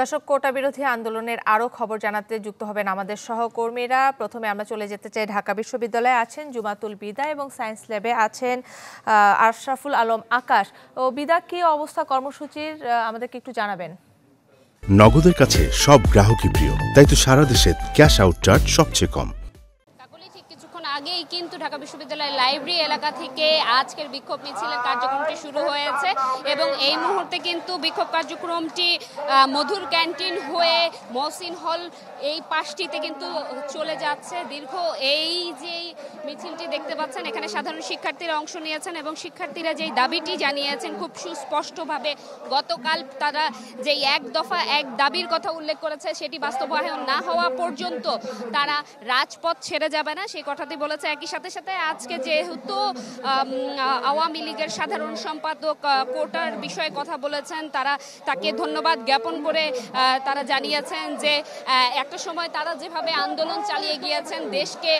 দর্শক কোটা বিরোধী আন্দোলনের আরও খবর জানাতে যুক্ত হবেন আমাদের সহকর্মীরা প্রথমে আমরা চলে যেতে চাই ঢাকা বিশ্ববিদ্যালয়ে আছেন জুমাতুল বিদা এবং সায়েন্স ল্যাবে আছেন আশরাফুল আলম আকাশ ও বিদা কি অবস্থা কর্মসূচির আমাদেরকে একটু জানাবেন নগদের কাছে সব গ্রাহকই প্রিয় তাই তো সারা দেশে ক্যাশ আউট চার্জ সবচেয়ে কম কিছুক্ষণ আগেই কিন্তু ঢাকা বিশ্ববিদ্যালয়ের লাইব্রেরি এলাকা থেকে আজকের বিক্ষোভ মিছিলের কার্যক্রমটি শুরু হয়েছে এবং এই মুহূর্তে কিন্তু বিক্ষোভ কার্যক্রমটি মধুর ক্যান্টিন হয়ে মহসিন হল এই পাশটিতে কিন্তু চলে যাচ্ছে দীর্ঘ এই যে মিছিলটি দেখতে পাচ্ছেন এখানে সাধারণ শিক্ষার্থীরা অংশ নিয়েছেন এবং শিক্ষার্থীরা যেই দাবিটি জানিয়েছেন খুব সুস্পষ্টভাবে গতকাল তারা যেই এক দফা এক দাবির কথা উল্লেখ করেছে সেটি বাস্তবায়ন না হওয়া পর্যন্ত তারা রাজপথ ছেড়ে যাবে না সে সেই কথাটি বলেছে একই সাথে সাথে আজকে যেহেতু আওয়ামী লীগের সাধারণ সম্পাদক কোটার বিষয়ে কথা বলেছেন তারা তাকে ধন্যবাদ জ্ঞাপন করে তারা জানিয়েছেন যে একটা সময় তারা যেভাবে আন্দোলন চালিয়ে গিয়েছেন দেশকে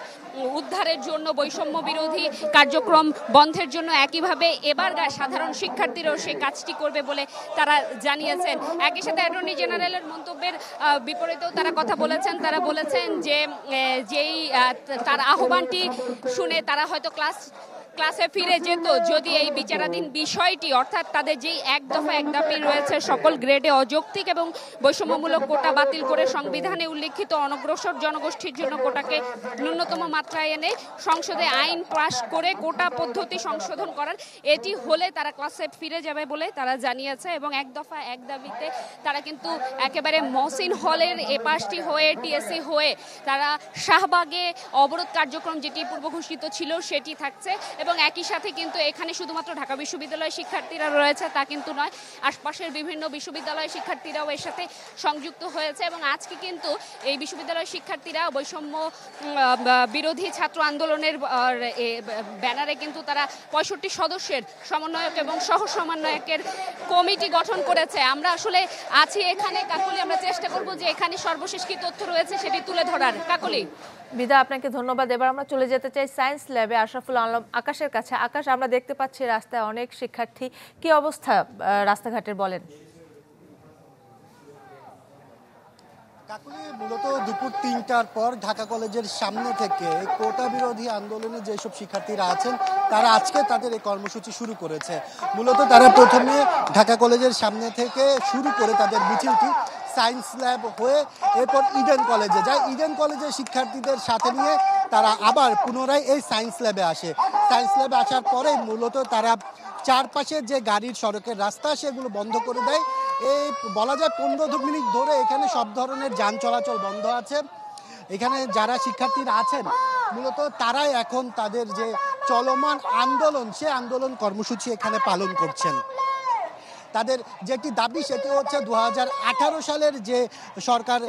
উদ্ধারের জন্য বৈষম্য বিরোধী কার্যক্রম বন্ধের জন্য একইভাবে এবার সাধারণ শিক্ষার্থীরাও সেই কাজটি করবে বলে তারা জানিয়েছেন একই সাথে অ্যাটর্নি জেনারেলের মন্তব্যের বিপরীতেও তারা কথা বলেছেন তারা বলেছেন যে যেই তার আহ্বানটি শুনে তারা হয়তো ক্লাস ক্লাসে ফিরে যেত যদি এই বিচারাধীন বিষয়টি অর্থাৎ তাদের যেই এক দফা এক দাপি রয়েছে সকল গ্রেডে অযৌক্তিক এবং বৈষম্যমূলক কোটা বাতিল করে সংবিধানে উল্লিখিত অনগ্রসর জনগোষ্ঠীর জন্য কোটাকে ন্যূনতম মাত্রায় এনে সংসদে আইন পাস করে গোটা পদ্ধতি সংশোধন করার এটি হলে তারা ক্লাসে ফিরে যাবে বলে তারা জানিয়েছে এবং এক দফা এক দাবিতে তারা কিন্তু একেবারে মসিন হলের এপাশটি হয়ে টিএসসি হয়ে তারা শাহবাগে অবরোধ কার্যক্রম যেটি পূর্ব ঘোষিত ছিল সেটি থাকছে এবং একই সাথে কিন্তু এখানে শুধুমাত্র ঢাকা বিশ্ববিদ্যালয়ের শিক্ষার্থীরা রয়েছে তা কিন্তু নয় আশপাশের বিভিন্ন বিশ্ববিদ্যালয়ের শিক্ষার্থীরাও এর সাথে সংযুক্ত হয়েছে এবং আজকে কিন্তু এই বিশ্ববিদ্যালয়ের শিক্ষার্থীরা বৈষম্য বিরোধী বিরোধী ছাত্র আন্দোলনের ব্যানারে কিন্তু তারা পঁয়ষট্টি সদস্যের সমন্বয়ক এবং সহ সমন্বয়কের কমিটি গঠন করেছে আমরা আসলে আছি এখানে কাকুলি আমরা চেষ্টা করব যে এখানে সর্বশেষ কি তথ্য রয়েছে সেটি তুলে ধরার কাকুলি বিদা আপনাকে ধন্যবাদ এবার আমরা চলে যেতে চাই সায়েন্স ল্যাবে আশরাফুল আলম আকাশের কাছে আকাশ আমরা দেখতে পাচ্ছি রাস্তায় অনেক শিক্ষার্থী কি অবস্থা রাস্তাঘাটের বলেন মূলত দুপুর তিনটার পর ঢাকা কলেজের সামনে থেকে কোটা বিরোধী আন্দোলনে যেসব শিক্ষার্থীরা আছেন তারা আজকে তাদের এই কর্মসূচি শুরু করেছে মূলত তারা প্রথমে ঢাকা কলেজের সামনে থেকে শুরু করে তাদের মিছিলটি সায়েন্স ল্যাব হয়ে এরপর ইডেন কলেজে যায় ইডেন কলেজের শিক্ষার্থীদের সাথে নিয়ে তারা আবার পুনরায় এই সায়েন্স ল্যাবে আসে সায়েন্স ল্যাবে আসার পরে মূলত তারা চারপাশে যে গাড়ির সড়কের রাস্তা সেগুলো বন্ধ করে দেয় এই বলা যায় পনেরো মিনিট ধরে এখানে সব ধরনের যান চলাচল বন্ধ আছে এখানে যারা শিক্ষার্থীরা আছেন মূলত তারাই এখন তাদের যে চলমান আন্দোলন সে আন্দোলন কর্মসূচি এখানে পালন করছেন তাদের যেটি দাবি সেটি হচ্ছে দু সালের যে সরকার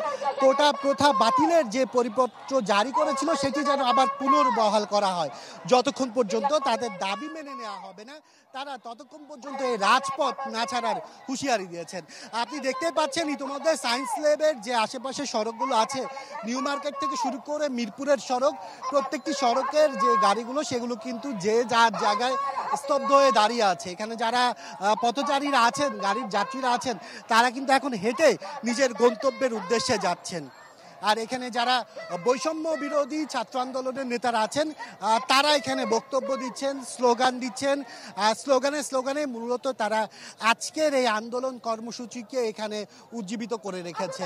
কোটা প্রথা বাতিলের যে পরিপত্র জারি করেছিল সেটি যেন আবার পুনর্বহাল করা হয় যতক্ষণ পর্যন্ত তাদের দাবি মেনে নেওয়া হবে না তারা ততক্ষণ পর্যন্ত এই রাজপথ না ছাড়ার হুঁশিয়ারি দিয়েছেন আপনি দেখতে পাচ্ছেন ইতিমধ্যে সায়েন্স ল্যাবের যে আশেপাশে সড়কগুলো আছে নিউ মার্কেট থেকে শুরু করে মিরপুরের সড়ক প্রত্যেকটি সড়কের যে গাড়িগুলো সেগুলো কিন্তু যে যার জায়গায় স্তব্ধ হয়ে দাঁড়িয়ে আছে এখানে যারা পথচারীরা আছেন গাড়ির যাত্রীরা আছেন তারা কিন্তু এখন হেঁটে নিজের গন্তব্যের উদ্দেশ্যে যাচ্ছেন আর এখানে যারা বৈষম্য বিরোধী ছাত্র আন্দোলনের নেতারা আছেন তারা এখানে বক্তব্য দিচ্ছেন স্লোগান দিচ্ছেন স্লোগানে স্লোগানে মূলত তারা আজকের এই আন্দোলন কর্মসূচিকে এখানে উজ্জীবিত করে রেখেছে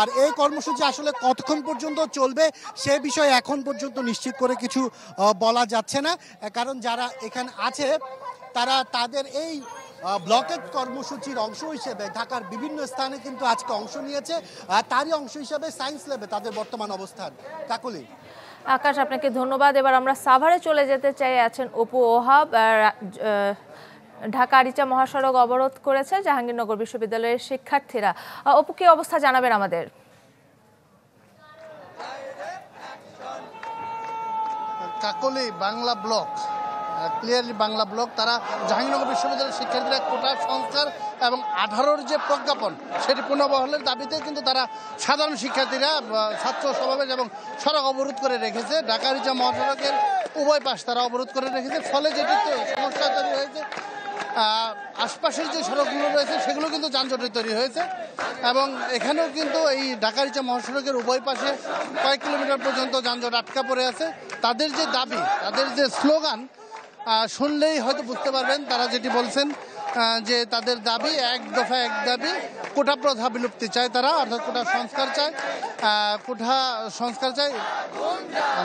আর এই কর্মসূচি আসলে কতক্ষণ পর্যন্ত চলবে সে বিষয়ে এখন পর্যন্ত নিশ্চিত করে কিছু বলা যাচ্ছে না কারণ যারা এখানে আছে তারা তাদের এই ব্লকেট কর্মসূচির অংশ হিসেবে ঢাকার বিভিন্ন স্থানে কিন্তু আজকে অংশ নিয়েছে তারই অংশ হিসেবে সায়েন্স ল্যাবে তাদের বর্তমান অবস্থান কাকলি আকাশ আপনাকে ধন্যবাদ এবার আমরা সাভারে চলে যেতে চাই আছেন অপু ওহাব ঢাকা আরিচা মহাসড়ক অবরোধ করেছে জাহাঙ্গীরনগর বিশ্ববিদ্যালয়ের শিক্ষার্থীরা অপু কি অবস্থা জানাবেন আমাদের Kakoli Bangla block clearly Bangla block তারা জাহাঙ্গীরনগর বিশ্ববিদ্যালয়ের শিক্ষার্থীরা কোটা সংস্কার এবং আঠারোর যে প্রজ্ঞাপন সেটি পুনর্বহলের দাবিতে কিন্তু তারা সাধারণ শিক্ষার্থীরা ছাত্র সমাবেশ এবং সড়ক অবরোধ করে রেখেছে ঢাকা রিজা মহাসড়কের উভয় পাশ তারা অবরোধ করে রেখেছে ফলে যেটি সমস্যা তৈরি হয়েছে আশপাশের যে সড়কগুলো রয়েছে সেগুলো কিন্তু যানজটে তৈরি হয়েছে এবং এখানেও কিন্তু এই ঢাকার যে মহাসড়কের উভয় পাশে কয়েক কিলোমিটার পর্যন্ত যানজট আটকা পড়ে আছে তাদের যে দাবি তাদের যে স্লোগান শুনলেই হয়তো বুঝতে পারবেন তারা যেটি বলছেন যে তাদের দাবি এক দফা এক দাবি কোটা প্রথা বিলুপ্তি চায় তারা অর্থাৎ কোটা সংস্কার চায় কোঠা সংস্কার চায়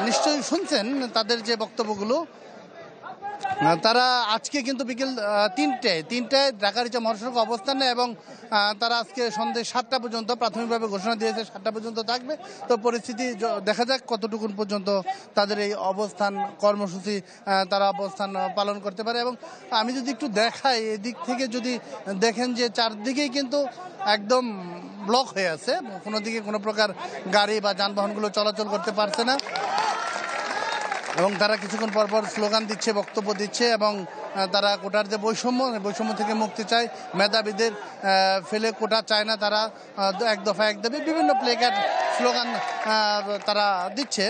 নিশ্চয়ই শুনছেন তাদের যে বক্তব্যগুলো তারা আজকে কিন্তু বিকেল তিনটায় তিনটায় ঢাকা রিচা মহাসড়ক অবস্থানে এবং তারা আজকে সন্ধ্যে সাতটা পর্যন্ত প্রাথমিকভাবে ঘোষণা দিয়েছে সাতটা পর্যন্ত থাকবে তো পরিস্থিতি দেখা যাক কতটুকু পর্যন্ত তাদের এই অবস্থান কর্মসূচি তারা অবস্থান পালন করতে পারে এবং আমি যদি একটু দেখাই এদিক থেকে যদি দেখেন যে চারদিকেই কিন্তু একদম ব্লক হয়ে আছে কোনো দিকে কোনো প্রকার গাড়ি বা যানবাহনগুলো চলাচল করতে পারছে না এবং তারা কিছুক্ষণ পরপর স্লোগান দিচ্ছে বক্তব্য দিচ্ছে এবং তারা কোটার যে বৈষম্য বৈষম্য থেকে মুক্তি চায় মেধাবীদের ফেলে কোটা চায় না তারা এক দফা এক দফে বিভিন্ন প্লেকার স্লোগান তারা দিচ্ছে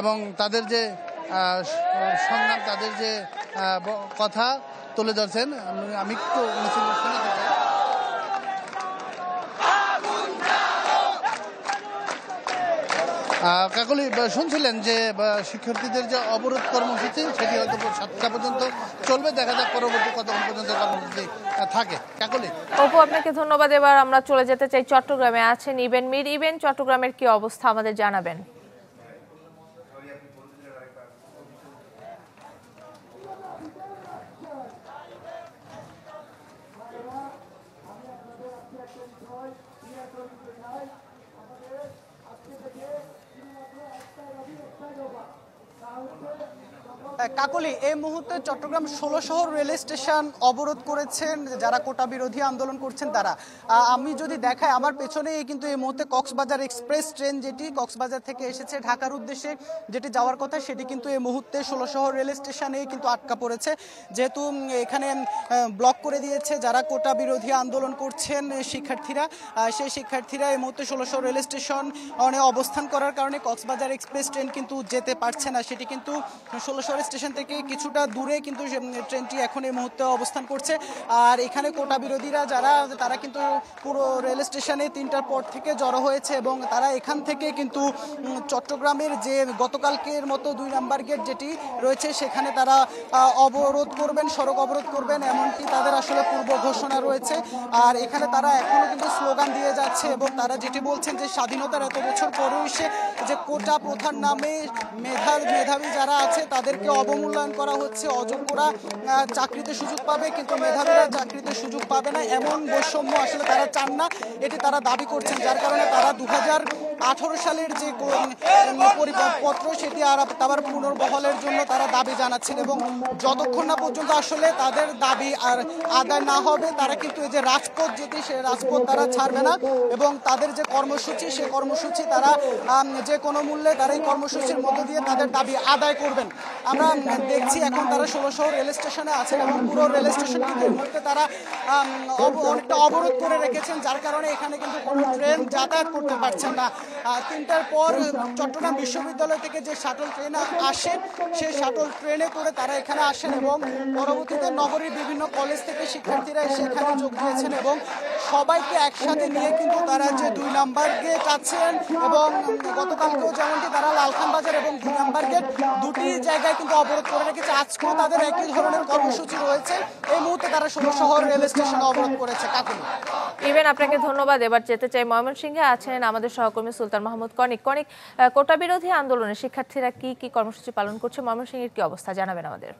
এবং তাদের যে সংগ্রাম তাদের যে কথা তুলে ধরছেন আমি একটু মিছিল কাকলি শুনছিলেন যে শিক্ষার্থীদের যে অবরোধ কর্মসূচি সেটি হয়তো সাতটা পর্যন্ত চলবে দেখা যাক পরবর্তী কতক্ষণ পর্যন্ত কর্মসূচি থাকে কাকলি অপু আপনাকে ধন্যবাদ এবার আমরা চলে যেতে চাই চট্টগ্রামে আছেন ইভেন মির ইভেন চট্টগ্রামের কি অবস্থা আমাদের জানাবেন কাকলি এই মুহূর্তে চট্টগ্রাম ষোলো শহর রেল স্টেশন অবরোধ করেছেন যারা কোটা বিরোধী আন্দোলন করছেন তারা আমি যদি দেখাই আমার পেছনে কিন্তু এই মুহূর্তে কক্সবাজার এক্সপ্রেস ট্রেন যেটি কক্সবাজার থেকে এসেছে ঢাকার উদ্দেশ্যে যেটি যাওয়ার কথা সেটি কিন্তু এই মুহূর্তে ষোলো শহর রেল স্টেশনে কিন্তু আটকা পড়েছে যেহেতু এখানে ব্লক করে দিয়েছে যারা কোটা বিরোধী আন্দোলন করছেন শিক্ষার্থীরা সেই শিক্ষার্থীরা এই মুহূর্তে ষোলো শহর রেল স্টেশন অনেক অবস্থান করার কারণে কক্সবাজার এক্সপ্রেস ট্রেন কিন্তু যেতে পারছে না সেটি কিন্তু ষোলো স্টেশন থেকে কিছুটা দূরে কিন্তু ট্রেনটি এখন এই মুহূর্তে অবস্থান করছে আর এখানে কোটা বিরোধীরা যারা তারা কিন্তু পুরো রেল স্টেশনে তিনটার পর থেকে জড়ো হয়েছে এবং তারা এখান থেকে কিন্তু চট্টগ্রামের যে গতকালকের মতো দুই নাম্বার গেট যেটি রয়েছে সেখানে তারা অবরোধ করবেন সড়ক অবরোধ করবেন এমনটি তাদের আসলে পূর্ব ঘোষণা রয়েছে আর এখানে তারা এখনও কিন্তু স্লোগান দিয়ে যাচ্ছে এবং তারা যেটি বলছেন যে স্বাধীনতার এত বছর পরেও এসে যে কোটা প্রথার নামে মেধা মেধাবী যারা আছে তাদেরকে অবমূল্যায়ন করা হচ্ছে অযোগ্যরা চাকরিতে সুযোগ পাবে কিন্তু মেধাবীরা চাকরিতে সুযোগ পাবে না এমন বৈষম্য আসলে তারা চান না এটি তারা দাবি করছেন যার কারণে তারা দু আঠারো সালের যে পরিপত্র সেটি আর আবার পুনর্বহলের জন্য তারা দাবি জানাচ্ছেন এবং যতক্ষণ না পর্যন্ত আসলে তাদের দাবি আর আদায় না হবে তারা কিন্তু এই যে রাজপথ যেটি সে রাজপথ তারা ছাড়বে না এবং তাদের যে কর্মসূচি সে কর্মসূচি তারা যে কোনো মূল্যে তারা এই কর্মসূচির মধ্য দিয়ে তাদের দাবি আদায় করবেন আমরা আমরা দেখছি এখন তারা ষোলশহর রেল স্টেশনে আছেন এবং পুরো রেল স্টেশন কিন্তু মুহূর্তে তারা অনেকটা অবরোধ করে রেখেছেন যার কারণে এখানে কিন্তু কোনো ট্রেন যাতায়াত করতে পারছেন না তিনটার পর চট্টগ্রাম বিশ্ববিদ্যালয় থেকে যে শাটল ট্রেন আসে সেই শাটল ট্রেনে করে তারা এখানে আসেন এবং পরবর্তীতে নগরীর বিভিন্ন কলেজ থেকে শিক্ষার্থীরা এসে এখানে যোগ দিয়েছেন এবং সবাইকে একসাথে নিয়ে কিন্তু তারা যে দুই নাম্বার গেট আছেন এবং গতকালকেও যেমনটি তারা লালখান বাজার এবং দুই নাম্বার গেট দুটি জায়গায় কিন্তু অবরোধ করে রেখেছে আজকেও তাদের একই ধরনের কর্মসূচি রয়েছে এই মুহূর্তে তারা ষোলো শহর রেল স্টেশন অবরোধ করেছে কাকুনি ইভেন আপনাকে ধন্যবাদ এবার যেতে চাই ময়মনসিংহে আছেন আমাদের সহকর্মী সুলতান মাহমুদ কনিক কনিক কোটা বিরোধী আন্দোলনে শিক্ষার্থীরা কি কি কর্মসূচি পালন করছে ময়মনসিংহের কি অবস্থা জানাবেন আমাদের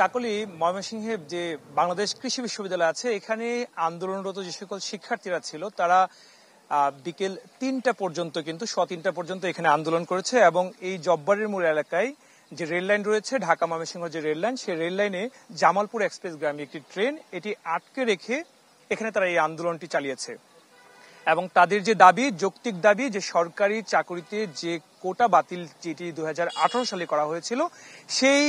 কাকলি ময়মনসিংহে যে বাংলাদেশ কৃষি বিশ্ববিদ্যালয় আছে এখানে আন্দোলনরত যে সকল শিক্ষার্থীরা ছিল তারা বিকেল তিনটা পর্যন্ত কিন্তু স তিনটা পর্যন্ত এখানে আন্দোলন করেছে এবং এই জব্বারের মোড় এলাকায় যে রেল লাইন রয়েছে ঢাকা ময়মনসিংহ যে রেল লাইন সেই রেল লাইনে জামালপুর এক্সপ্রেস গ্রামে একটি ট্রেন এটি আটকে রেখে এখানে তারা এই আন্দোলনটি চালিয়েছে এবং তাদের যে দাবি যৌক্তিক দাবি যে সরকারি চাকরিতে যে কোটা বাতিল যেটি দু সালে করা হয়েছিল সেই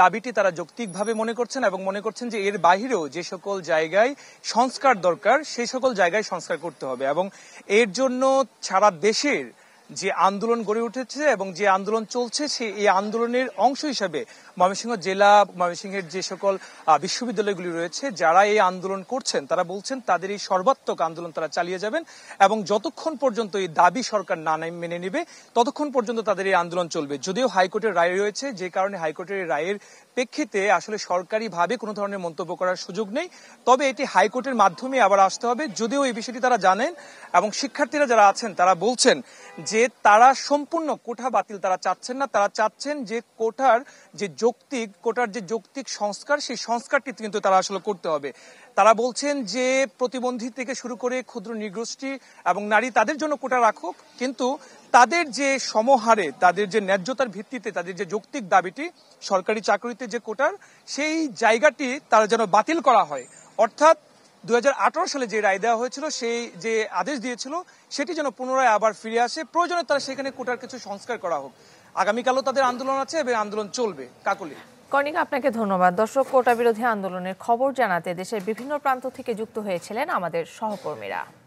দাবিটি তারা যৌক্তিকভাবে মনে করছেন এবং মনে করছেন যে এর বাহিরেও যে সকল জায়গায় সংস্কার দরকার সেই সকল জায়গায় সংস্কার করতে হবে এবং এর জন্য সারা দেশের যে আন্দোলন গড়ে উঠেছে এবং যে আন্দোলন চলছে সে এই আন্দোলনের অংশ হিসাবে ময়মনসিংহ জেলা ময়মনসিংহের যে সকল বিশ্ববিদ্যালয়গুলি রয়েছে যারা এই আন্দোলন করছেন তারা বলছেন তাদের এই সর্বাত্মক আন্দোলন তারা চালিয়ে যাবেন এবং যতক্ষণ পর্যন্ত এই দাবি সরকার না মেনে নেবে ততক্ষণ পর্যন্ত তাদের এই আন্দোলন চলবে যদিও হাইকোর্টের রায় রয়েছে যে কারণে হাইকোর্টের রায়ের প্রেক্ষিতে আসলে সরকারিভাবে কোনো ধরনের মন্তব্য করার সুযোগ নেই তবে এটি হাইকোর্টের মাধ্যমে আবার আসতে হবে যদিও এই বিষয়টি তারা জানেন এবং শিক্ষার্থীরা যারা আছেন তারা বলছেন যে তারা সম্পূর্ণ কোঠা বাতিল তারা চাচ্ছেন না তারা চাচ্ছেন যে কোঠার যে যৌক্তিক কোটার যে যৌক্তিক সংস্কার সেই সংস্কারটি কিন্তু তারা আসলে করতে হবে তারা বলছেন যে প্রতিবন্ধী থেকে শুরু করে ক্ষুদ্র নিগোষ্ঠী এবং নারী তাদের জন্য কোটা রাখুক কিন্তু তাদের যে সমহারে তাদের যে ন্যায্যতার ভিত্তিতে তাদের যে যৌক্তিক দাবিটি সরকারি চাকরিতে যে কোটার সেই জায়গাটি তারা যেন বাতিল করা হয় অর্থাৎ দু সালে যে রায় দেওয়া হয়েছিল সেই যে আদেশ দিয়েছিল সেটি যেন পুনরায় আবার ফিরে আসে প্রয়োজনে তারা সেখানে কোটার কিছু সংস্কার করা হোক আগামীকালও তাদের আন্দোলন আছে এবং আন্দোলন চলবে কাকলি কর্ণিকা আপনাকে ধন্যবাদ দর্শক কোটা বিরোধী আন্দোলনের খবর জানাতে দেশের বিভিন্ন প্রান্ত থেকে যুক্ত হয়েছিলেন আমাদের সহকর্মীরা